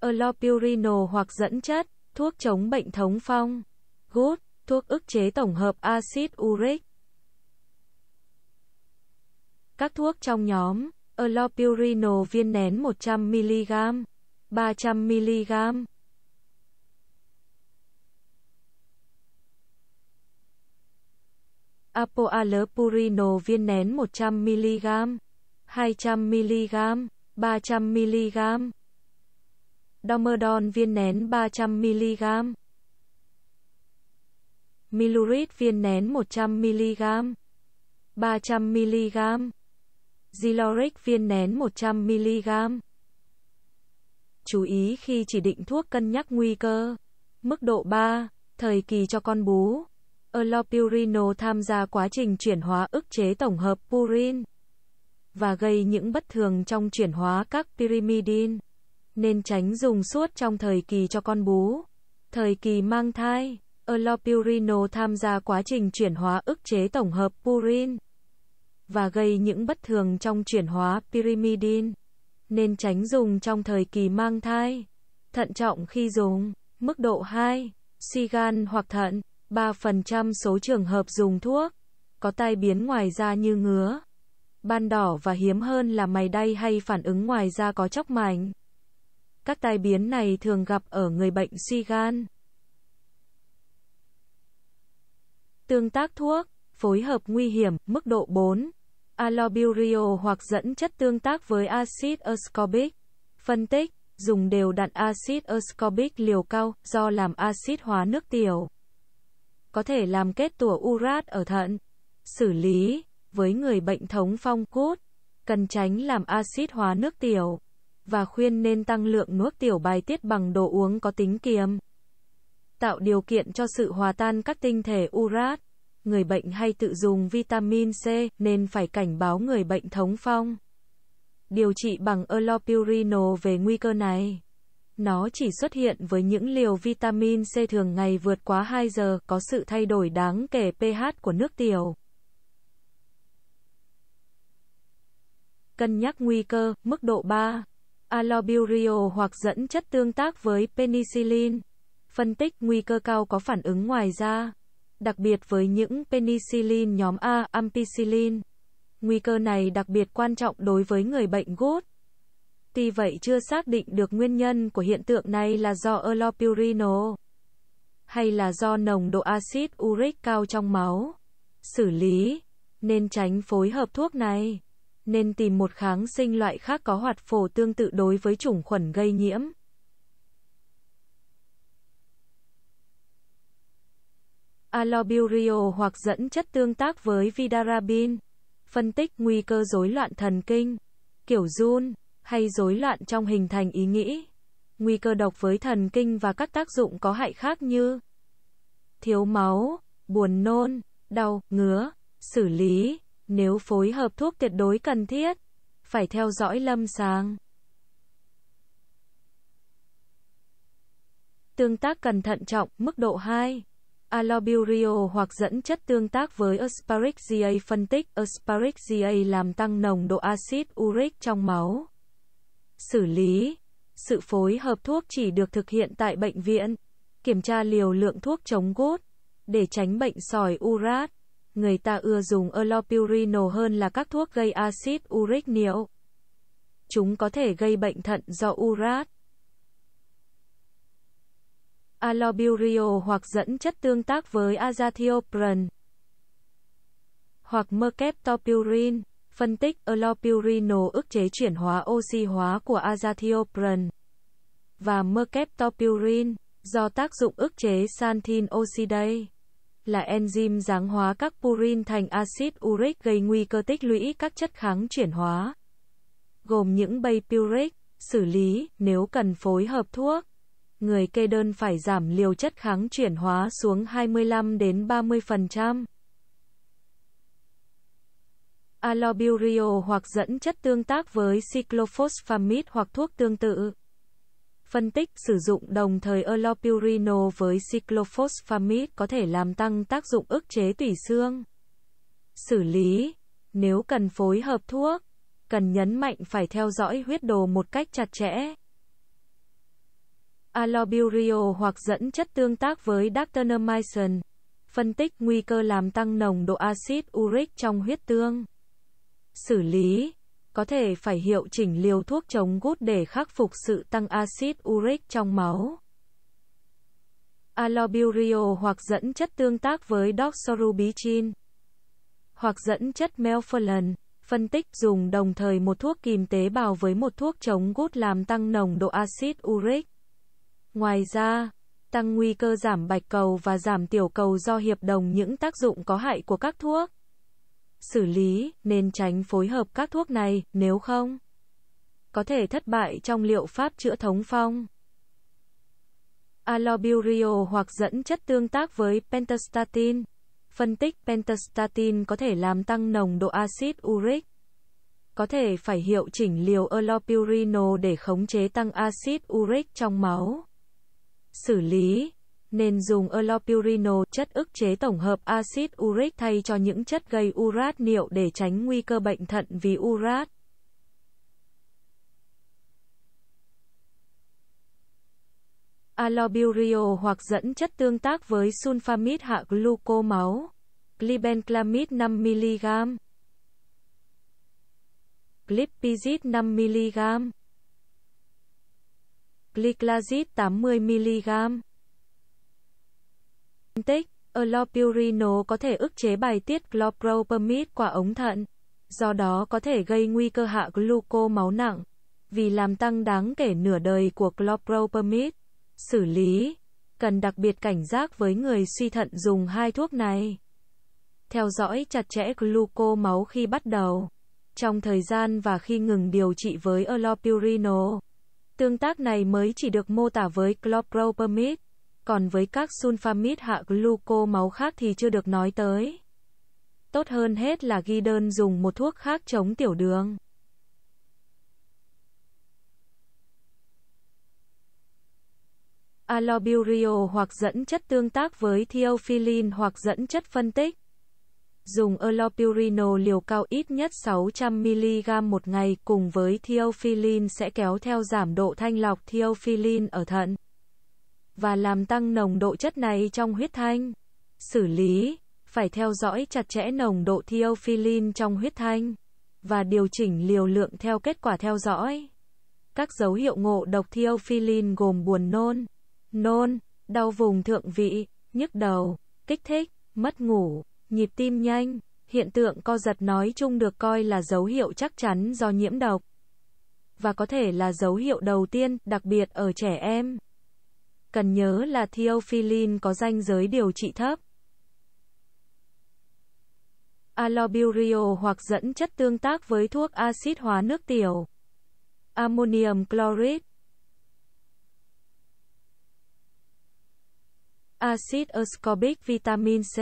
allopurinol hoặc dẫn chất, thuốc chống bệnh thống phong, gút, thuốc ức chế tổng hợp axit uric. Các thuốc trong nhóm allopurinol viên nén 100mg, 300mg. Apoalpurinol viên nén 100mg, 200mg, 300mg. Domerdon viên nén 300mg, Milurit viên nén 100mg, 300mg, Ziloric viên nén 100mg. Chú ý khi chỉ định thuốc cân nhắc nguy cơ. Mức độ 3, thời kỳ cho con bú. Allopurinol tham gia quá trình chuyển hóa ức chế tổng hợp purin và gây những bất thường trong chuyển hóa các pyrimidin nên tránh dùng suốt trong thời kỳ cho con bú. Thời kỳ mang thai, Allopurino tham gia quá trình chuyển hóa ức chế tổng hợp purin và gây những bất thường trong chuyển hóa pyrimidin, nên tránh dùng trong thời kỳ mang thai. Thận trọng khi dùng, mức độ 2, suy gan hoặc thận, 3% số trường hợp dùng thuốc có tai biến ngoài da như ngứa, ban đỏ và hiếm hơn là mày đay hay phản ứng ngoài da có chóc mảnh. Các tai biến này thường gặp ở người bệnh suy gan. Tương tác thuốc, phối hợp nguy hiểm, mức độ 4. Aloburio hoặc dẫn chất tương tác với axit ascorbic. Phân tích, dùng đều đặn axit ascorbic liều cao do làm axit hóa nước tiểu. Có thể làm kết tủa urat ở thận. Xử lý, với người bệnh thống phong cốt, cần tránh làm axit hóa nước tiểu và khuyên nên tăng lượng nuốt tiểu bài tiết bằng đồ uống có tính kiềm. Tạo điều kiện cho sự hòa tan các tinh thể urat. Người bệnh hay tự dùng vitamin C nên phải cảnh báo người bệnh thống phong. Điều trị bằng allopurinol về nguy cơ này. Nó chỉ xuất hiện với những liều vitamin C thường ngày vượt quá 2 giờ, có sự thay đổi đáng kể pH của nước tiểu. Cân nhắc nguy cơ, mức độ 3 Aloburio hoặc dẫn chất tương tác với penicillin. Phân tích nguy cơ cao có phản ứng ngoài da, đặc biệt với những penicillin nhóm A, ampicillin. Nguy cơ này đặc biệt quan trọng đối với người bệnh gút. Tuy vậy chưa xác định được nguyên nhân của hiện tượng này là do allopurinol hay là do nồng độ axit uric cao trong máu. Xử lý nên tránh phối hợp thuốc này nên tìm một kháng sinh loại khác có hoạt phổ tương tự đối với chủng khuẩn gây nhiễm. Aloburio hoặc dẫn chất tương tác với vidarabin. Phân tích nguy cơ rối loạn thần kinh, kiểu run hay rối loạn trong hình thành ý nghĩ. Nguy cơ độc với thần kinh và các tác dụng có hại khác như thiếu máu, buồn nôn, đau, ngứa, xử lý, nếu phối hợp thuốc tuyệt đối cần thiết, phải theo dõi lâm sàng. Tương tác cần thận trọng, mức độ 2. Aloburio hoặc dẫn chất tương tác với asparic GA phân tích asparic GA làm tăng nồng độ axit uric trong máu. Xử lý Sự phối hợp thuốc chỉ được thực hiện tại bệnh viện. Kiểm tra liều lượng thuốc chống gút để tránh bệnh sỏi urat người ta ưa dùng allopurinol hơn là các thuốc gây axit uric niệu. Chúng có thể gây bệnh thận do urat, allopurinol hoặc dẫn chất tương tác với azathioprine hoặc mercaptopurin. Phân tích allopurinol ức chế chuyển hóa oxy hóa của azathioprine và mercaptopurin do tác dụng ức chế xanthin oxidase là enzyme giáng hóa các purin thành axit uric gây nguy cơ tích lũy các chất kháng chuyển hóa, gồm những bay puric, xử lý nếu cần phối hợp thuốc. Người kê đơn phải giảm liều chất kháng chuyển hóa xuống 25 đến 30%. Aloburio hoặc dẫn chất tương tác với cyclophosphamide hoặc thuốc tương tự. Phân tích sử dụng đồng thời allopurino với cyclophosphamide có thể làm tăng tác dụng ức chế tủy xương. Xử lý, nếu cần phối hợp thuốc, cần nhấn mạnh phải theo dõi huyết đồ một cách chặt chẽ. Alloburio hoặc dẫn chất tương tác với dactylmycin, phân tích nguy cơ làm tăng nồng độ axit uric trong huyết tương. Xử lý có thể phải hiệu chỉnh liều thuốc chống gút để khắc phục sự tăng axit uric trong máu. Aloburio hoặc dẫn chất tương tác với doxorubicin hoặc dẫn chất melphalan. Phân tích dùng đồng thời một thuốc kìm tế bào với một thuốc chống gút làm tăng nồng độ axit uric. Ngoài ra, tăng nguy cơ giảm bạch cầu và giảm tiểu cầu do hiệp đồng những tác dụng có hại của các thuốc xử lý, nên tránh phối hợp các thuốc này, nếu không có thể thất bại trong liệu pháp chữa thống phong. Aloburio hoặc dẫn chất tương tác với pentastatin. Phân tích pentastatin có thể làm tăng nồng độ axit uric. Có thể phải hiệu chỉnh liều allopurinol để khống chế tăng axit uric trong máu. Xử lý nên dùng allopurino, chất ức chế tổng hợp axit uric thay cho những chất gây urat niệu để tránh nguy cơ bệnh thận vì urat. Alloburio hoặc dẫn chất tương tác với sulfamid hạ gluco máu. Glibenclamide 5mg. glipizide 5mg. Glyclazid 80mg tích, allopurinol có thể ức chế bài tiết chlorpropamid qua ống thận, do đó có thể gây nguy cơ hạ gluco máu nặng, vì làm tăng đáng kể nửa đời của chlorpropamid. Xử lý, cần đặc biệt cảnh giác với người suy thận dùng hai thuốc này. Theo dõi chặt chẽ gluco máu khi bắt đầu, trong thời gian và khi ngừng điều trị với allopurinol. Tương tác này mới chỉ được mô tả với chlorpropamid còn với các sulfamide hạ gluco máu khác thì chưa được nói tới. Tốt hơn hết là ghi đơn dùng một thuốc khác chống tiểu đường. Alloburio hoặc dẫn chất tương tác với theophylline hoặc dẫn chất phân tích. Dùng allopurinol liều cao ít nhất 600mg một ngày cùng với theophylline sẽ kéo theo giảm độ thanh lọc theophylline ở thận và làm tăng nồng độ chất này trong huyết thanh. Xử lý, phải theo dõi chặt chẽ nồng độ theophylline trong huyết thanh và điều chỉnh liều lượng theo kết quả theo dõi. Các dấu hiệu ngộ độc theophylline gồm buồn nôn, nôn, đau vùng thượng vị, nhức đầu, kích thích, mất ngủ, nhịp tim nhanh, hiện tượng co giật nói chung được coi là dấu hiệu chắc chắn do nhiễm độc và có thể là dấu hiệu đầu tiên, đặc biệt ở trẻ em cần nhớ là theophylline có danh giới điều trị thấp. Alloburio hoặc dẫn chất tương tác với thuốc axit hóa nước tiểu. Ammonium chloride. Acid ascorbic vitamin C.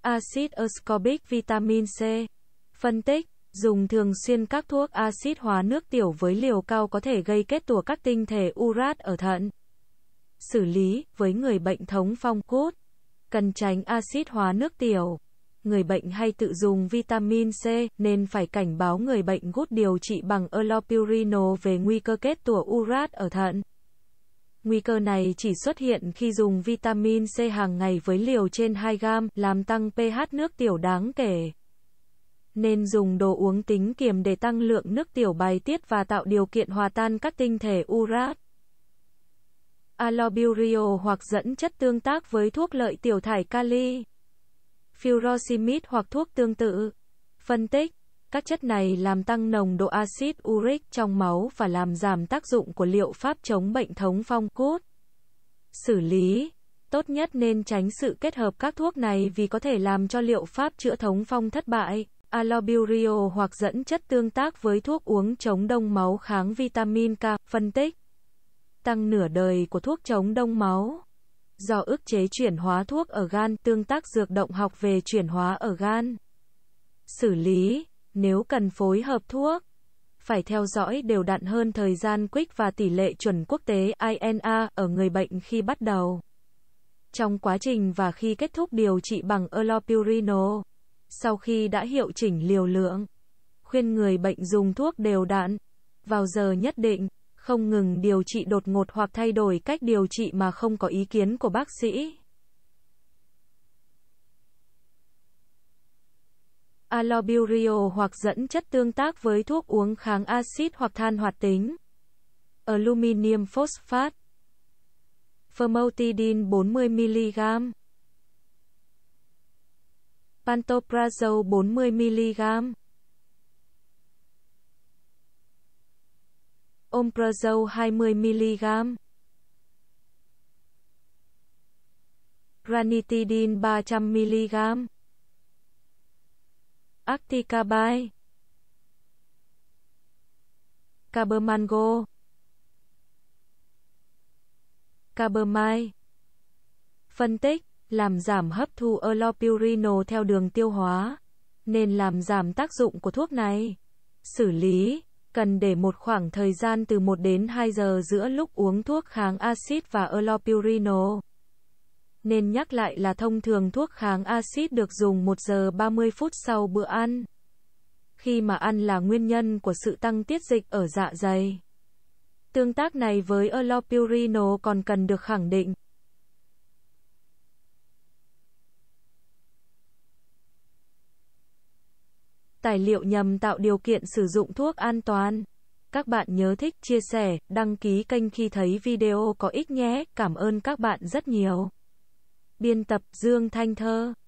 Acid ascorbic vitamin C. Phân tích Dùng thường xuyên các thuốc axit hóa nước tiểu với liều cao có thể gây kết tủa các tinh thể urat ở thận. Xử lý với người bệnh thống phong cốt, cần tránh axit hóa nước tiểu. Người bệnh hay tự dùng vitamin C nên phải cảnh báo người bệnh gút điều trị bằng allopurinol về nguy cơ kết tủa urat ở thận. Nguy cơ này chỉ xuất hiện khi dùng vitamin C hàng ngày với liều trên 2 gram làm tăng pH nước tiểu đáng kể nên dùng đồ uống tính kiềm để tăng lượng nước tiểu bài tiết và tạo điều kiện hòa tan các tinh thể urat. Aloburio hoặc dẫn chất tương tác với thuốc lợi tiểu thải kali, furosemide hoặc thuốc tương tự. Phân tích, các chất này làm tăng nồng độ axit uric trong máu và làm giảm tác dụng của liệu pháp chống bệnh thống phong cốt. Xử lý tốt nhất nên tránh sự kết hợp các thuốc này vì có thể làm cho liệu pháp chữa thống phong thất bại aloburio hoặc dẫn chất tương tác với thuốc uống chống đông máu kháng vitamin K. Phân tích Tăng nửa đời của thuốc chống đông máu Do ức chế chuyển hóa thuốc ở gan tương tác dược động học về chuyển hóa ở gan Xử lý Nếu cần phối hợp thuốc phải theo dõi đều đặn hơn thời gian quick và tỷ lệ chuẩn quốc tế INA ở người bệnh khi bắt đầu. Trong quá trình và khi kết thúc điều trị bằng allopurinol sau khi đã hiệu chỉnh liều lượng, khuyên người bệnh dùng thuốc đều đặn, vào giờ nhất định, không ngừng điều trị đột ngột hoặc thay đổi cách điều trị mà không có ý kiến của bác sĩ. Aloburio hoặc dẫn chất tương tác với thuốc uống kháng axit hoặc than hoạt tính. Aluminium phosphate. Fermotidine 40 mg pantoprazole 40mg, omeprazole 20mg, ranitidine 300mg, acticabine, carbamango, carbamide. Phân tích làm giảm hấp thu allopurinol theo đường tiêu hóa, nên làm giảm tác dụng của thuốc này. Xử lý cần để một khoảng thời gian từ 1 đến 2 giờ giữa lúc uống thuốc kháng axit và allopurinol. Nên nhắc lại là thông thường thuốc kháng axit được dùng 1 giờ 30 phút sau bữa ăn. Khi mà ăn là nguyên nhân của sự tăng tiết dịch ở dạ dày. Tương tác này với allopurinol còn cần được khẳng định. tài liệu nhằm tạo điều kiện sử dụng thuốc an toàn. Các bạn nhớ thích, chia sẻ, đăng ký kênh khi thấy video có ích nhé. Cảm ơn các bạn rất nhiều. Biên tập Dương Thanh Thơ